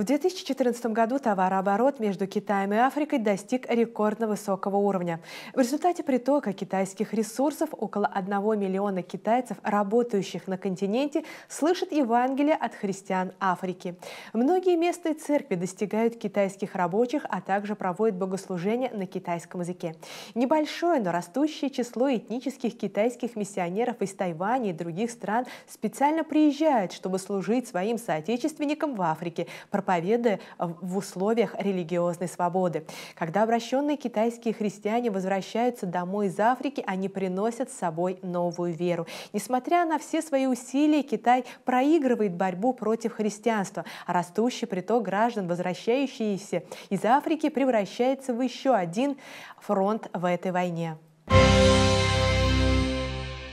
В 2014 году товарооборот между Китаем и Африкой достиг рекордно высокого уровня. В результате притока китайских ресурсов около 1 миллиона китайцев, работающих на континенте, слышат Евангелие от христиан Африки. Многие местные церкви достигают китайских рабочих, а также проводят богослужения на китайском языке. Небольшое, но растущее число этнических китайских миссионеров из Тайваня и других стран специально приезжают, чтобы служить своим соотечественникам в Африке, проповедуя проповеды в условиях религиозной свободы. Когда обращенные китайские христиане возвращаются домой из Африки, они приносят с собой новую веру. Несмотря на все свои усилия, Китай проигрывает борьбу против христианства, а растущий приток граждан, возвращающиеся из Африки, превращается в еще один фронт в этой войне. Thank you